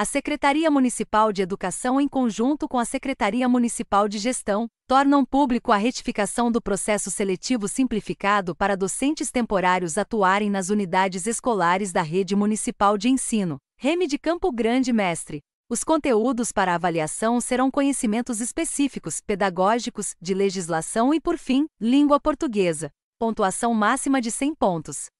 a Secretaria Municipal de Educação, em conjunto com a Secretaria Municipal de Gestão, tornam público a retificação do processo seletivo simplificado para docentes temporários atuarem nas unidades escolares da Rede Municipal de Ensino, REME de Campo Grande Mestre. Os conteúdos para avaliação serão conhecimentos específicos, pedagógicos, de legislação e, por fim, língua portuguesa. Pontuação máxima de 100 pontos.